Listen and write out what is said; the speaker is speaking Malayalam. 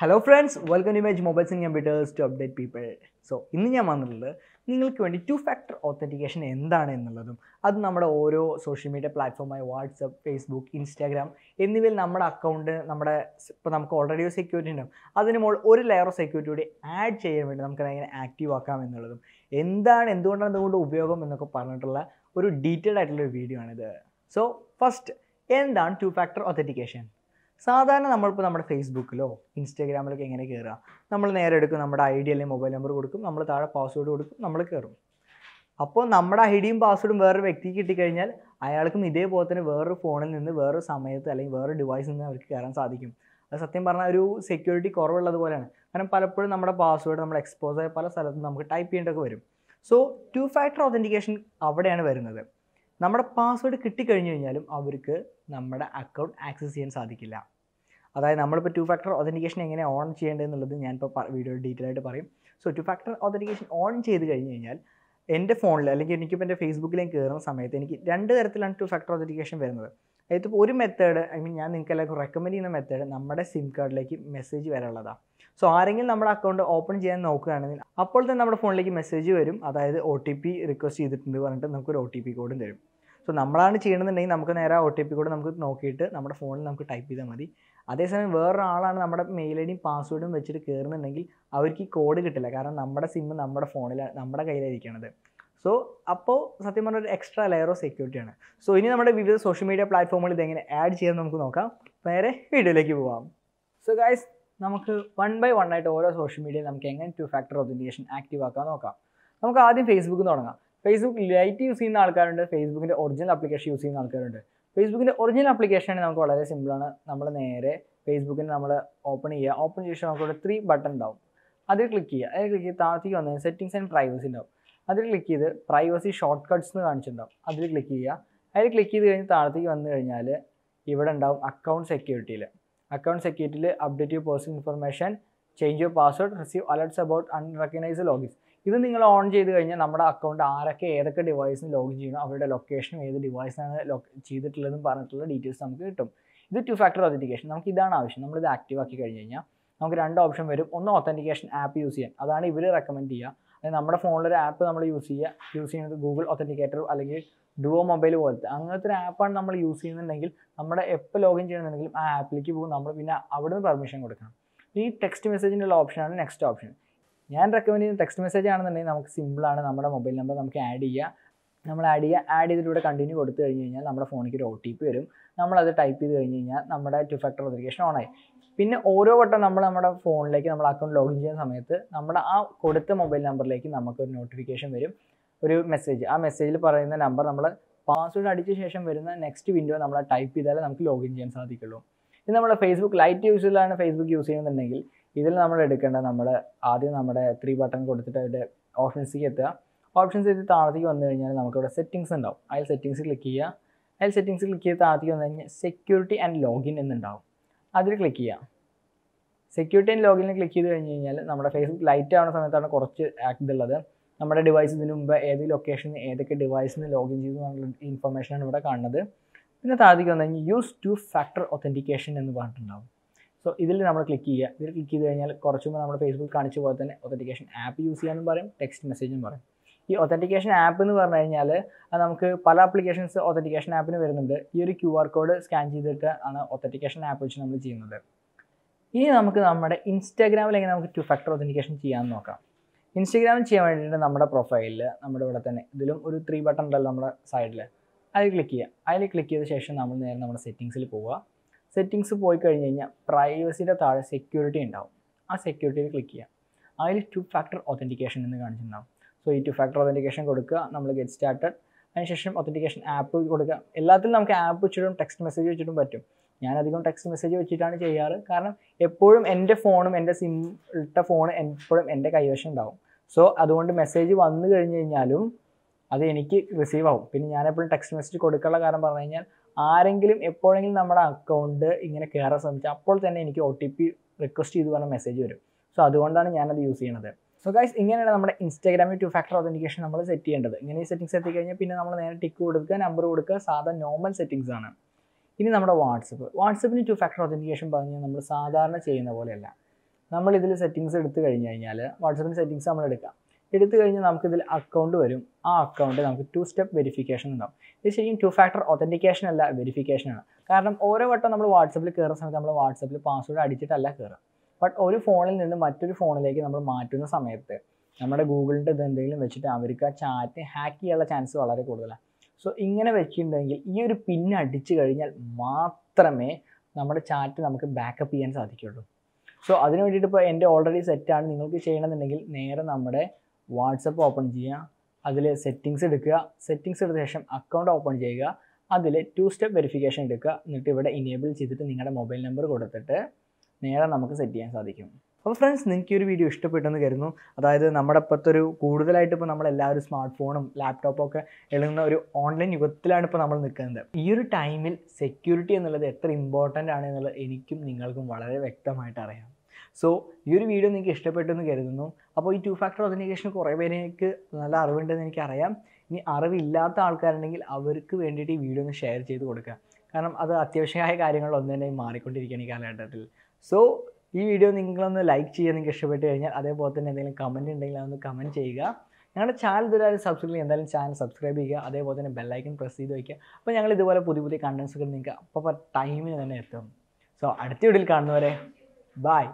hello friends welcome image mobiles and computers to update people so ഇന്ന് ഞാൻ വന്നിട്ടുള്ളത് നിങ്ങൾക്ക് വേണ്ടി ടു ഫാക്ടർ ഓത്തൻറ്റിക്കേഷൻ എന്താണ് എന്നുള്ളതും അത് നമ്മുടെ ഓരോ സോഷ്യൽ മീഡിയ പ്ലാറ്റ്ഫോമായ വാട്സപ്പ് ഫേസ്ബുക്ക് ഇൻസ്റ്റാഗ്രാം എന്നിവയിൽ നമ്മുടെ അക്കൗണ്ട് നമ്മുടെ ഇപ്പോൾ നമുക്ക് ഓൾറെഡി ഒരു സെക്യൂരിറ്റി ഉണ്ടാവും അതിന് മുകളിൽ ഒരു ലെയർ ഓഫ് സെക്യൂരിറ്റി കൂടി ആഡ് ചെയ്യാൻ വേണ്ടി നമുക്ക് എങ്ങനെ ആക്റ്റീവ് ആക്കാം എന്നുള്ളതും എന്താണ് എന്തുകൊണ്ടാണ് എന്തുകൊണ്ട് ഉപയോഗം എന്നൊക്കെ പറഞ്ഞിട്ടുള്ള ഒരു ഡീറ്റെയിൽഡ് ആയിട്ടുള്ള ഒരു വീഡിയോ ആണിത് സോ ഫസ്റ്റ് എന്താണ് ടു ഫാക്ടർ ഒത്തൻറ്റിക്കേഷൻ സാധാരണ നമ്മളിപ്പോൾ നമ്മുടെ ഫേസ്ബുക്കിലോ ഇൻസ്റ്റാഗ്രാമിലൊക്കെ എങ്ങനെ കയറുക നമ്മൾ നേരെ എടുക്കും നമ്മുടെ ഐ ഡി അല്ലെങ്കിൽ മൊബൈൽ നമ്പർ കൊടുക്കും നമ്മൾ താഴെ പാസ്വേഡ് കൊടുക്കും നമ്മൾ കയറും അപ്പോൾ നമ്മുടെ ഐ ഡിയും പാസ്വേഡും വേറൊരു വ്യക്തിക്ക് കിട്ടിക്കഴിഞ്ഞാൽ അയാൾക്കും ഇതേപോലെ തന്നെ വേറൊരു ഫോണിൽ നിന്ന് വേറൊരു സമയത്ത് അല്ലെങ്കിൽ വേറൊരു ഡിവൈസിൽ നിന്ന് അവർക്ക് കയറാൻ സാധിക്കും അത് സത്യം പറഞ്ഞാൽ ഒരു സെക്യൂരിറ്റി കുറവുള്ളത് പോലെയാണ് കാരണം പലപ്പോഴും നമ്മുടെ പാസ്വേഡ് നമ്മൾ എക്സ്പോസ് ആയ പല സ്ഥലത്തും നമുക്ക് ടൈപ്പ് ചെയ്യേണ്ടതൊക്കെ വരും സോ ടു ഫാക്ടർ ഒതൻറ്റിക്കേഷൻ അവിടെയാണ് വരുന്നത് നമ്മുടെ പാസ്വേഡ് കിട്ടിക്കഴിഞ്ഞു കഴിഞ്ഞാലും അവർക്ക് നമ്മുടെ അക്കൗണ്ട് ആക്സസ് ചെയ്യാൻ സാധിക്കില്ല അതായത് നമ്മളിപ്പോൾ ടു ഫാക്ടർ ഒതൻറ്റിക്കേഷൻ എങ്ങനെ ഓൺ ചെയ്യേണ്ടതെന്നുള്ളത് ഞാനിപ്പോൾ വീഡിയോ ഡീറ്റെയിൽ ആയിട്ട് പറയും so two factor authentication on ചെയ്ത് കഴിഞ്ഞ് കഴിഞ്ഞാൽ എൻ്റെ ഫോണിൽ അല്ലെങ്കിൽ എനിക്കിപ്പോൾ എൻ്റെ ഫേസ്ബുക്കിലേക്ക് കയറുന്ന സമയത്ത് എനിക്ക് രണ്ട് തരത്തിലാണ് ടു ഫാക്ടർ ഒതൻറ്റിക്കേഷൻ വരുന്നത് അതായത് ഒരു മെത്തേഡ് ഐ മീൻ ഞാൻ നിങ്ങൾക്ക് എല്ലാവർക്കും റെക്കമെൻഡ് ചെയ്യുന്ന മെത്തേഡ് നമ്മുടെ സിം കാർഡിലേക്ക് മെസ്സേജ് വരാനുള്ളതാണ് സോ ആരെങ്കിലും നമ്മുടെ അക്കൗണ്ട് ഓപ്പൺ ചെയ്യാൻ നോക്കുകയാണെങ്കിൽ അപ്പോൾ തന്നെ നമ്മുടെ ഫോണിലേക്ക് മെസ്സേജ് വരും അതായത് ഒ ടി പി റിക്വസ്റ്റ് ചെയ്തിട്ടുണ്ട് പറഞ്ഞിട്ട് നമുക്കൊരു ഒ ടി പി കോഡും തരും സോ നമ്മളാണ് ചെയ്യണമെന്നുണ്ടെങ്കിൽ നമുക്ക് നേരെ ഒ ടി പി കൂടെ നമുക്ക് നോക്കിയിട്ട് നമ്മുടെ ഫോണിൽ നമുക്ക് ടൈപ്പ് ചെയ്താൽ മതി അതേസമയം വേറൊരാളാണ് നമ്മുടെ മെയിൽ ഐ ഡിയും പാസ്വേഡും വെച്ചിട്ട് കയറുന്നുണ്ടെങ്കിൽ അവർക്ക് ഈ കോഡ് കിട്ടില്ല കാരണം നമ്മുടെ സിമ്മ് നമ്മുടെ ഫോണിൽ നമ്മുടെ കയ്യിലായിരിക്കണത് സോ അപ്പോൾ സത്യം പറഞ്ഞ ഒരു എക്സ്ട്രാ ലെയർ ഓഫ് സെക്യൂരിറ്റിയാണ് സോ ഇനി നമ്മുടെ വിവിധ സോഷ്യൽ മീഡിയ പ്ലാറ്റ്ഫോമുകളിൽ ഇതെങ്ങനെ ആഡ് ചെയ്യാൻ നമുക്ക് നോക്കാം നേരെ വീഡിയോയിലേക്ക് പോവാം സോ ഗൈസ് നമുക്ക് വൺ ബൈ വൺ ആയിട്ട് ഓരോ സോഷ്യൽ മീഡിയയിൽ നമുക്ക് എങ്ങനെ ടു ഫാക്ടർ ഒതൻറ്റിക്കേഷൻ ആക്റ്റീവ് ആക്കാൻ നോക്കാം നമുക്ക് ആദ്യം ഫേസ്ബുക്ക് തുടങ്ങാം ഫേസ്ബുക്ക് ലൈറ്റ് യൂസ് ചെയ്യുന്ന ആൾക്കാരുണ്ട് ഫേസ്ബുക്കിൻ്റെ ഒറിജിനൽ ആപ്ലിക്കേഷൻ യൂസ് ചെയ്യുന്ന ആൾക്കാരുണ്ട് ഫേസ്ബുക്കിൻ്റെ ഒറിജിനൽ ആപ്ലിക്കേഷൻ നമുക്ക് വളരെ സിമ്പിളാണ് നമ്മൾ നേരെ ഫേസ്ബുക്കിന് നമ്മൾ ഓപ്പൺ ചെയ്യുക ഓപ്പൺ ചെയ്ത ശേഷം നമുക്കിവിടെ ത്രീ ബട്ടൺ ഉണ്ടാവും അതിൽ ക്ലിക്ക് ചെയ്യുക അതിൽ ക്ലിക്ക് ചെയ്ത് താഴത്തേക്ക് വന്നതിന് സെറ്റിങ്സ് ആൻഡ് പ്രൈവസി ഉണ്ടാവും അതിൽ ക്ലിക്ക് ചെയ്ത് പ്രൈവസി ഷോർട്ട് കട്ട്സ് എന്ന് കാണിച്ചിട്ടുണ്ടാവും അതിൽ ക്ലിക്ക് ചെയ്യുക അതിൽ ക്ലിക്ക് ചെയ്ത് കഴിഞ്ഞ് താഴത്തേക്ക് വന്നു കഴിഞ്ഞാൽ ഇവിടെ ഉണ്ടാവും അക്കൗണ്ട് സെക്യൂരിറ്റിയിൽ അക്കൗണ്ട് സെക്യൂരിറ്റിയിൽ update your personal information change your password receive alerts about unrecognised logins ഇത് നിങ്ങൾ ഓൺ ചെയ്ത് കഴിഞ്ഞാൽ നമ്മുടെ അക്കൗണ്ട് ആരൊക്കെ ഏതൊക്കെ ഡിവൈസിന് ലോഗിൻ ചെയ്യണം അവരുടെ ലൊക്കേഷനും ഏത് ഡിവൈസാണ് ചെയ്തിട്ടുള്ളതെന്ന് പറഞ്ഞിട്ടുള്ള ഡീറ്റെയിൽസ് നമുക്ക് കിട്ടും ഇത് ടു ഫാക്ടർ ഒതൻറ്റിക്കേഷൻ നമുക്ക് ഇതാണ് ആവശ്യം നമ്മളിത് ആക്റ്റീവ് ആക്കി കഴിഞ്ഞ് കഴിഞ്ഞാൽ നമുക്ക് രണ്ട് ഓപ്ഷൻ വരും ഒന്ന് ഒത്തൻറ്റിക്കേഷൻ ആപ്പ് യൂസ് ചെയ്യാൻ അതാണ് ഇവർ റെക്കമെൻഡ് ചെയ്യുക അതായത് നമ്മുടെ ഫോണിലൊരു ആപ്പ് നമ്മൾ യൂസ് ചെയ്യുക യൂസ് ചെയ്യുന്നത് ഗൂഗിൾ ഒത്തൻറ്റിക്കേറ്റർ അല്ലെങ്കിൽ ഡുവോ മൊബൈൽ പോലത്തെ അങ്ങനത്തെ ഒരു ആപ്പാണ് നമ്മൾ യൂസ് ചെയ്യുന്നുണ്ടെങ്കിൽ നമ്മുടെ എപ്പോൾ ലോഗിൻ ചെയ്യണമെന്നുണ്ടെങ്കിലും ആ ആപ്പിലേക്ക് പോകും നമ്മൾ പിന്നെ അവിടുന്ന് പെർമിഷൻ കൊടുക്കണം ഈ ടെക്സ്റ്റ് മെസ്സേജിനുള്ള ഓപ്ഷനാണ് നെക്സ്റ്റ് ഓപ്ഷൻ ഞാൻ റെക്കമെൻഡ് ചെയ്യുന്ന ടെക്സ്റ്റ് മെസ്സേജ് ആണെന്നുണ്ടെങ്കിൽ നമുക്ക് സിമ്പിളാണ് നമ്മുടെ മൊബൈൽ നമ്പർ നമുക്ക് ആഡ് ചെയ്യുക നമ്മൾ ആഡ് ചെയ്യുക ആഡ് ചെയ്തിലൂടെ കണ്ടിന്യൂ കൊടുത്തു കഴിഞ്ഞ് കഴിഞ്ഞാൽ നമ്മുടെ ഫോണിലേക്ക് ഒരു ഒ ടി പി വരും നമ്മളത് ടൈപ്പ് ചെയ്ത് കഴിഞ്ഞ് കഴിഞ്ഞാൽ നമ്മുടെ ടു ഫാക്ടർ ഓൺ ഓണായി പിന്നെ ഓരോ വട്ടം നമ്മൾ നമ്മുടെ ഫോണിലേക്ക് നമ്മൾ അക്കൗണ്ട് ലോഗിൻ ചെയ്യുന്ന സമയത്ത് നമ്മുടെ ആ കൊടുത്ത മൊബൈൽ നമ്പറിലേക്ക് നമുക്കൊരു നോട്ടിഫിക്കേഷൻ വരും ഒരു മെസ്സേജ് ആ മെസ്സേജിൽ പറയുന്ന നമ്പർ നമ്മൾ പാസ്വേഡ് അടിച്ച ശേഷം വരുന്ന നെക്സ്റ്റ് വിൻഡോ നമ്മൾ ടൈപ്പ് ചെയ്താലേ നമുക്ക് ലോഗിൻ ചെയ്യാൻ സാധിക്കുള്ളൂ ഇത് നമ്മൾ ഫേസ്ബുക്ക് ലൈറ്റ് യൂസിലാണ് ഫേസ്ബുക്ക് യൂസ് ചെയ്യുന്നുണ്ടെങ്കിൽ ഇതിൽ നമ്മൾ എടുക്കേണ്ട നമ്മൾ ആദ്യം നമ്മുടെ ത്രീ ബട്ടൺ കൊടുത്തിട്ട് അതിൻ്റെ ഓപ്ഷൻസിലേക്ക് എത്തുക ഓപ്ഷൻസ് എത്തി താഴത്തേക്ക് വന്നു കഴിഞ്ഞാൽ നമുക്കിവിടെ സെറ്റിങ്സ് ഉണ്ടാവും അതിൽ സെറ്റിങ്സ് ക്ലിക്ക് ചെയ്യുക അതിൽ സെറ്റിങ്സ് ക്ലിക്ക് ചെയ്ത് താഴത്തേക്ക് വന്നു കഴിഞ്ഞാൽ സെക്യൂരിറ്റി ആൻഡ് ലോഗിൻ എന്നുണ്ടാവും അതിൽ ക്ലിക്ക് ചെയ്യുക സെക്യൂരിറ്റി ആൻഡ് ലോഗിനെ ക്ലിക്ക് ചെയ്ത് കഴിഞ്ഞ് കഴിഞ്ഞാൽ നമ്മുടെ ഫേസ്ബുക്ക് ലൈറ്റ് ആവുന്ന സമയത്താണ് കുറച്ച് ഉള്ളത് നമ്മുടെ ഡിവൈസ് ഇതിന് മുമ്പ് ഏത് ലൊക്കേഷനിൽ ഏതൊക്കെ ഡിവൈസിന് ലോഗിൻ ചെയ്തു എന്നുള്ള ഇൻഫർമേഷനാണ് ഇവിടെ കാണുന്നത് പിന്നെ താഴത്തേക്ക് വന്നു കഴിഞ്ഞാൽ യൂസ് ടു ഫാക്ടർ ഒത്തൻറ്റിക്കേഷൻ എന്ന് പറഞ്ഞിട്ടുണ്ടാവും സോ ഇതിൽ നമ്മൾ ക്ലിക്ക് ചെയ്യുക ഇതിൽ ക്ലിക്ക് ചെയ്ത് കഴിഞ്ഞാൽ കുറച്ചു മുമ്പ് നമ്മുടെ ഫേസ്ബുക്ക് കാണിച്ച പോലെ തന്നെ ഒത്തൻറ്റിക്കേഷൻ ആപ്പ് യൂസ് ചെയ്യാമെന്ന് പറയും ടെക്സ്റ്റ് മെസ്സേജും പറയും ഈ ഒത്തൻറ്റിക്കേഷൻ ആപ്പ് എന്ന് പറഞ്ഞു കഴിഞ്ഞാൽ അത് നമുക്ക് പല ആപ്ലിക്കേഷൻസ് ഒത്തൻറ്റിക്കേഷൻ ആപ്പിന് വരുന്നുണ്ട് ഈ ഒരു ക്യു ആർ കോഡ് സ്കാൻ ചെയ്തിട്ട് ആണ് ഒത്തൻറ്റിക്കേഷൻ ആപ്പ് വെച്ച് നമ്മൾ ചെയ്യുന്നത് ഇനി നമുക്ക് നമ്മുടെ ഇൻസ്റ്റാഗ്രാമിൽ എങ്ങനെ നമുക്ക് ടു ഫാക്ടർ ഒത്തൻറ്റിക്കേഷൻ ചെയ്യാമെന്ന് നോക്കാം ഇൻസ്റ്റാഗ്രാമിൽ ചെയ്യാൻ വേണ്ടിയിട്ട് നമ്മുടെ പ്രൊഫൈലിൽ നമ്മുടെ ഇവിടെ തന്നെ ഇതിലും ഒരു ത്രീ ബട്ടൺ ഉണ്ടല്ലോ നമ്മുടെ സൈഡിൽ അതിൽ ക്ലിക്ക് ചെയ്യുക അതിൽ ക്ലിക്ക് ചെയ്ത ശേഷം നമ്മൾ നേരെ നമ്മുടെ സെറ്റിങ്സിൽ പോവുക സെറ്റിങ്സ് പോയി കഴിഞ്ഞ് കഴിഞ്ഞാൽ പ്രൈവസിയുടെ താഴെ സെക്യൂരിറ്റി ഉണ്ടാവും ആ സെക്യൂരിറ്റിയിൽ ക്ലിക്ക് ചെയ്യുക അതിൽ ടു ഫാക്ടർ ഒത്തൻറ്റിക്കേഷൻ എന്ന് കാണിച്ചിട്ടുണ്ടാവും സോ ഈ ടു ഫാക്ടർ ഒത്തൻറ്റിക്കേഷൻ കൊടുക്കുക നമ്മൾ ഗെറ്റ് സ്റ്റാർട്ടഡ് അതിനുശേഷം ഒത്തൻറ്റിക്കേഷൻ ആപ്പ് കൊടുക്കുക എല്ലാത്തിലും നമുക്ക് ആപ്പ് വെച്ചിട്ടും ടെക്സ്റ്റ് മെസ്സേജ് വെച്ചിട്ടും പറ്റും ഞാൻ അധികം ടെക്സ്റ്റ് മെസ്സേജ് വെച്ചിട്ടാണ് ചെയ്യാറ് കാരണം എപ്പോഴും എൻ്റെ ഫോണും എൻ്റെ സിം ഇട്ട ഫോൺ എപ്പോഴും എൻ്റെ കൈവശം ഉണ്ടാവും സോ അതുകൊണ്ട് മെസ്സേജ് വന്നു കഴിഞ്ഞ് കഴിഞ്ഞാലും അത് എനിക്ക് റിസീവ് ആവും പിന്നെ ഞാൻ എപ്പോഴും ടെക്സ്റ്റ് മെസ്സേജ് കൊടുക്കാനുള്ള കാരണം പറഞ്ഞു കഴിഞ്ഞാൽ ആരെങ്കിലും എപ്പോഴെങ്കിലും നമ്മുടെ അക്കൗണ്ട് ഇങ്ങനെ കയറാൻ ശ്രമിച്ചാൽ അപ്പോൾ തന്നെ എനിക്ക് ഒ ടി പി റിക്വസ്റ്റ് ചെയ്തു പറഞ്ഞ മെസ്സേജ് വരും സോ അതുകൊണ്ടാണ് ഞാനത് യൂസ് ചെയ്യുന്നത് സോ ഗൈസ് ഇങ്ങനെയാണ് നമ്മുടെ ഇൻസ്റ്റാഗ്രാമിൽ ടു ഫാക്ടർ ഓതന്റിക്കേഷൻ നമ്മൾ സെറ്റ് ചെയ്യേണ്ടത് ഇങ്ങനെ ഈ സെറ്റിംഗ്സ് എത്തിക്കഴിഞ്ഞാൽ പിന്നെ നമ്മൾ നേരെ ടിക്ക് കൊടുക്കുക നമ്പർ കൊടുക്കുക സാധാ നോർമൽ സെറ്റിംഗ്സ് ആണ് ഇനി നമ്മുടെ വാട്സപ്പ് വാട്സപ്പിന് ടു ഫാക്ടർ ഓതന്റിക്കേഷൻ പറഞ്ഞാൽ നമ്മൾ സാധാരണ ചെയ്യുന്ന പോലെയല്ല നമ്മൾ ഇതിൽ സെറ്റിങ്സ് എടുത്തു കഴിഞ്ഞ് കഴിഞ്ഞാൽ വാട്സപ്പിൻ്റെ സെറ്റിങ്സ് നമ്മൾ എടുക്കാം എടുത്തു കഴിഞ്ഞാൽ നമുക്കിതിൽ അക്കൗണ്ട് വരും ആ അക്കൗണ്ട് നമുക്ക് ടു സ്റ്റെപ്പ് വെരിഫിക്കേഷൻ ഉണ്ടാവും ഇത് ശരിക്കും ടു ഫാക്ടർ ഒത്തൻറ്റിക്കേഷൻ അല്ല വെരിഫിക്കേഷനാണ് കാരണം ഓരോ വട്ടം നമ്മൾ വാട്സപ്പിൽ കയറുന്ന സമയത്ത് നമ്മൾ വാട്സപ്പിൽ പാസ്വേഡ് അടിച്ചിട്ടല്ല കയറുക ബട്ട് ഒരു ഫോണിൽ നിന്ന് മറ്റൊരു ഫോണിലേക്ക് നമ്മൾ മാറ്റുന്ന സമയത്ത് നമ്മുടെ ഗൂഗിളിൻ്റെ ഇത് എന്തെങ്കിലും വെച്ചിട്ട് അവർക്ക് ആ ചാറ്റ് ഹാക്ക് ചെയ്യാനുള്ള ചാൻസ് വളരെ കൂടുതലാണ് സോ ഇങ്ങനെ വെച്ചിട്ടുണ്ടെങ്കിൽ ഈ ഒരു പിൻ അടിച്ചു കഴിഞ്ഞാൽ മാത്രമേ നമ്മുടെ ചാറ്റ് നമുക്ക് ബാക്കപ്പ് ചെയ്യാൻ സാധിക്കുള്ളൂ സോ അതിന് വേണ്ടിയിട്ട് ഇപ്പോൾ എൻ്റെ ഓൾറെഡി സെറ്റാണ് നിങ്ങൾക്ക് ചെയ്യണമെന്നുണ്ടെങ്കിൽ നേരെ നമ്മുടെ വാട്സപ്പ് ഓപ്പൺ ചെയ്യുക അതിൽ സെറ്റിങ്സ് എടുക്കുക സെറ്റിങ്സ് എടുത്ത ശേഷം അക്കൗണ്ട് ഓപ്പൺ ചെയ്യുക അതിൽ ടു സ്റ്റെപ്പ് വെരിഫിക്കേഷൻ എടുക്കുക എന്നിട്ട് ഇവിടെ ഇനേബിൾ ചെയ്തിട്ട് നിങ്ങളുടെ മൊബൈൽ നമ്പർ കൊടുത്തിട്ട് നേരെ നമുക്ക് സെറ്റ് ചെയ്യാൻ സാധിക്കും അപ്പോൾ ഫ്രണ്ട്സ് നിങ്ങൾക്ക് ഈ ഒരു വീഡിയോ ഇഷ്ടപ്പെട്ടെന്ന് കരുതുന്നു അതായത് നമ്മുടെ ഇപ്പോഴത്തെ ഒരു കൂടുതലായിട്ട് ഇപ്പോൾ നമ്മളെല്ലാവരും സ്മാർട്ട് ഫോണും ലാപ്ടോപ്പും ഒക്കെ എഴുതുന്ന ഒരു ഓൺലൈൻ യുഗത്തിലാണ് ഇപ്പോൾ നമ്മൾ നിൽക്കുന്നത് ഈ ഒരു ടൈമിൽ സെക്യൂരിറ്റി എന്നുള്ളത് എത്ര ഇമ്പോർട്ടൻ്റ് ആണ് എന്നുള്ളത് എനിക്കും നിങ്ങൾക്കും വളരെ വ്യക്തമായിട്ട് അറിയാം സോ ഈ ഒരു വീഡിയോ നിങ്ങൾക്ക് ഇഷ്ടപ്പെട്ടു എന്ന് കരുതുന്നു അപ്പോൾ ഈ ടു ഫാക്ടർ ഒതൻറ്റിക്കേഷൻ കുറേ പേരേക്ക് നല്ല അറിവുണ്ടെന്ന് എനിക്കറിയാം ഇനി അറിവില്ലാത്ത ആൾക്കാരുണ്ടെങ്കിൽ അവർക്ക് വേണ്ടിയിട്ട് ഈ വീഡിയോ ഒന്ന് ഷെയർ ചെയ്ത് കൊടുക്കുക കാരണം അത് അത്യാവശ്യമായ കാര്യങ്ങൾ ഒന്ന് തന്നെ മാറിക്കൊണ്ടിരിക്കുകയാണ് ഈ കാലഘട്ടത്തിൽ സോ ഈ വീഡിയോ നിങ്ങളൊന്ന് ലൈക്ക് ചെയ്യാൻ നിങ്ങൾക്ക് ഇഷ്ടപ്പെട്ട് കഴിഞ്ഞാൽ അതേപോലെ തന്നെ എന്തെങ്കിലും കമൻറ്റ് ഉണ്ടെങ്കിൽ അതൊന്ന് കമൻറ്റ് ചെയ്യുക ഞങ്ങളുടെ ചാനൽ ഇതുവരെ സബ്സ്ക്രൈബ് ചെയ്യുക എന്തായാലും ചാനൽ സബ്സ്ക്രൈബ് ചെയ്യുക അതേപോലെ തന്നെ ബെല്ലൈക്കൻ പ്രസ് ചെയ്ത് വയ്ക്കുക അപ്പോൾ ഞങ്ങൾ ഇതുപോലെ പുതിയ പുതിയ കണ്ടൻസുകൾ നിങ്ങൾക്ക് അപ്പോൾ ടൈമിന് തന്നെ എത്തും സോ അടുത്ത വീട്ടിൽ കാണുന്നവരെ ബൈ